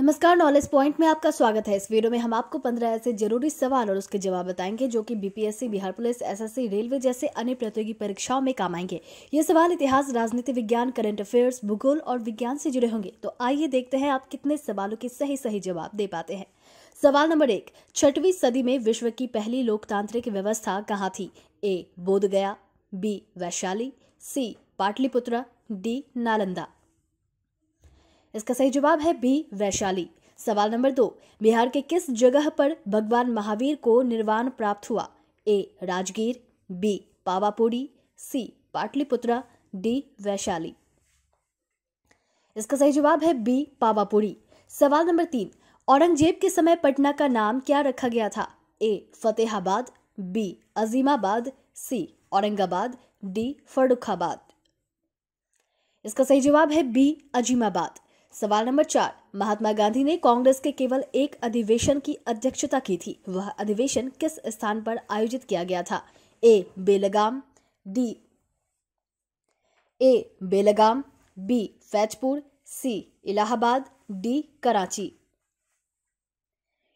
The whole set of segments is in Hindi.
नमस्कार नॉलेज पॉइंट में आपका स्वागत है इस वीडियो में हम आपको पंद्रह ऐसे जरूरी सवाल और उसके जवाब बताएंगे जो कि BPSC Bihar police SSC railway जैसे अन्य प्रतियोगी परीक्षाओं में काम आएंगे ये सवाल इतिहास राजनीति विज्ञान करंट अफेयर्स भूगोल और विज्ञान से जुड़े होंगे तो आइए देखते हैं आप कितने सवालों के सही सही जवाब दे पाते हैं सवाल नंबर एक छठवीं सदी में विश्व की पहली लोकतांत्रिक व्यवस्था कहाँ थी A Bodh B Vaishali C Pataliputra D Nalanda इसका सही जवाब है बी वैशाली सवाल नंबर दो बिहार के किस जगह पर भगवान महावीर को निर्वाण प्राप्त हुआ A Rajgir B Pawapuri C Pataliputra D Vaishali इसका सही जवाब है बी पावापुरी सवाल नंबर तीन औरंगजेब के समय पटना का नाम क्या रखा गया था A Fatehabad B Azimabad C Aurangabad D Farrukhabad इसका सही जवाब है बी अजीमाबाद सवाल नंबर चार महात्मा गांधी ने कांग्रेस के केवल एक अधिवेशन की अध्यक्षता की थी वह अधिवेशन किस स्थान पर आयोजित किया गया था A Belgaum D A Belgaum B Faizpur C Allahabad D Karachi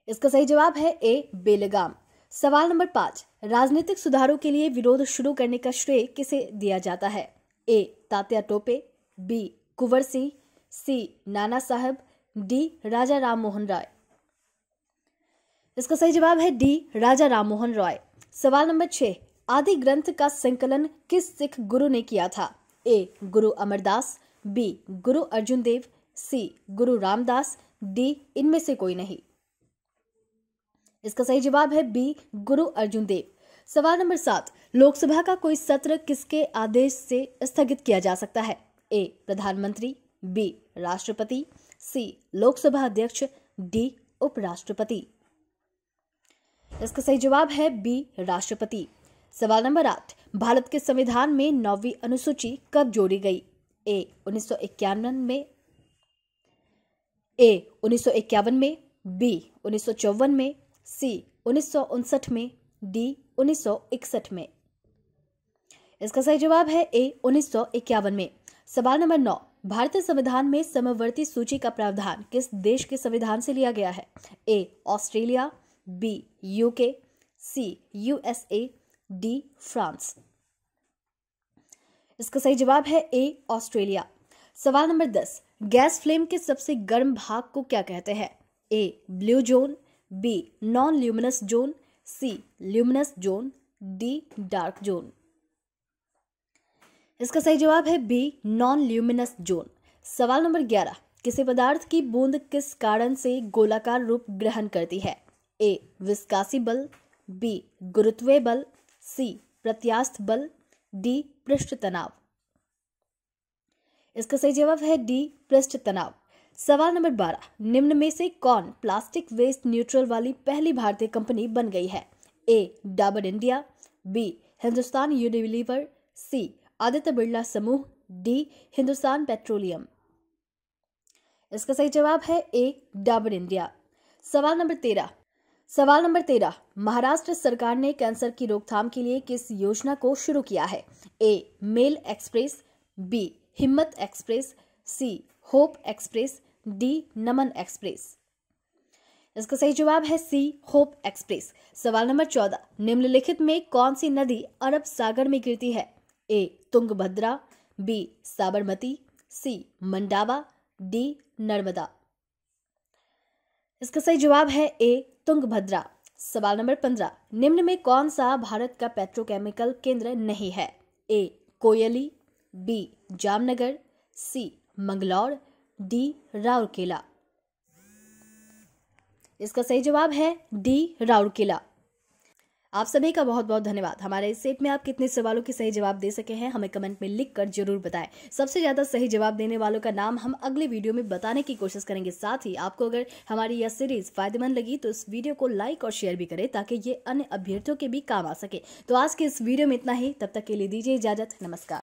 इसका सही जवाब है ए बेलगाम सवाल नंबर पांच राजनीतिक सुधारों के लिए विरोध शुरू करने का श्रेय किसे दिया जाता है A Tatya Tope B Kunwar Singh C Nana Sahab D Raja Ram Mohan Roy इसका सही जवाब है डी राजा राम मोहन रॉय सवाल नंबर छह आदि ग्रंथ का संकलन किस सिख गुरु ने किया था ए गुरु अमरदास बी गुरु अर्जुन देव सी गुरु रामदास डी इनमें से कोई नहीं इसका सही जवाब है बी गुरु अर्जुन देव सवाल नंबर सात लोकसभा का कोई सत्र किसके आदेश से स्थगित किया जा सकता है ए प्रधानमंत्री बी राष्ट्रपति सी लोकसभा अध्यक्ष डी उपराष्ट्रपति इसका सही जवाब है बी राष्ट्रपति सवाल नंबर आठ भारत के संविधान में नौवीं अनुसूची कब जोड़ी गई ए उन्नीस में ए उन्नीस में बी उन्नीस में सी उन्नीस में डी उन्नीस में इसका सही जवाब है ए उन्नीस में सवाल नंबर नौ भारतीय संविधान में समवर्ती सूची का प्रावधान किस देश के संविधान से लिया गया है A Australia B UK C USA D France इसका सही जवाब है ए ऑस्ट्रेलिया सवाल नंबर दस गैस फ्लेम के सबसे गर्म भाग को क्या कहते हैं A blue zone B non luminous zone C luminous zone D dark zone इसका सही जवाब है बी नॉन ल्यूमिनस जोन सवाल नंबर ग्यारह किसी पदार्थ की बूंद किस कारण से गोलाकार रूप ग्रहण करती है ए विस्कासी बल बी गुरुत्व बल सी प्रत्यास्थ बल डी पृष्ठ तनाव इसका सही जवाब है डी पृष्ठ तनाव सवाल नंबर बारह निम्न में से कौन प्लास्टिक वेस्ट न्यूट्रल वाली पहली भारतीय कंपनी बन गई है A Dabur India B Hindustan Unilever C Aditya Birla समूह डी हिंदुस्तान पेट्रोलियम इसका सही जवाब है ए डाबर इंडिया सवाल नंबर तेरह सवाल नंबर तेरह महाराष्ट्र सरकार ने कैंसर की रोकथाम के लिए किस योजना को शुरू किया है A mail express B Himmat express C hope express D Naman express इसका सही जवाब है सी होप एक्सप्रेस सवाल नंबर चौदह निम्नलिखित में कौन सी नदी अरब सागर में गिरती है A Tungabhadra B Sabarmati C Mandawa D Narmada इसका सही जवाब है ए तुंगभद्रा सवाल नंबर पंद्रह निम्न में कौन सा भारत का पेट्रोकेमिकल केंद्र नहीं है A Koyali B Jamnagar C Mangalore D Rourkela इसका सही जवाब है डी राउरकेला आप सभी का बहुत बहुत धन्यवाद हमारे इस सेट में आप कितने सवालों के सही जवाब दे सके हैं हमें कमेंट में लिख कर जरूर बताएं सबसे ज़्यादा सही जवाब देने वालों का नाम हम अगले वीडियो में बताने की कोशिश करेंगे साथ ही आपको अगर हमारी यह सीरीज फायदेमंद लगी तो इस वीडियो को लाइक और शेयर भी करें ताकि ये अन्य अभ्यर्थियों के भी काम आ सके तो आज के इस वीडियो में इतना ही तब तक के लिए दीजिए इजाजत नमस्कार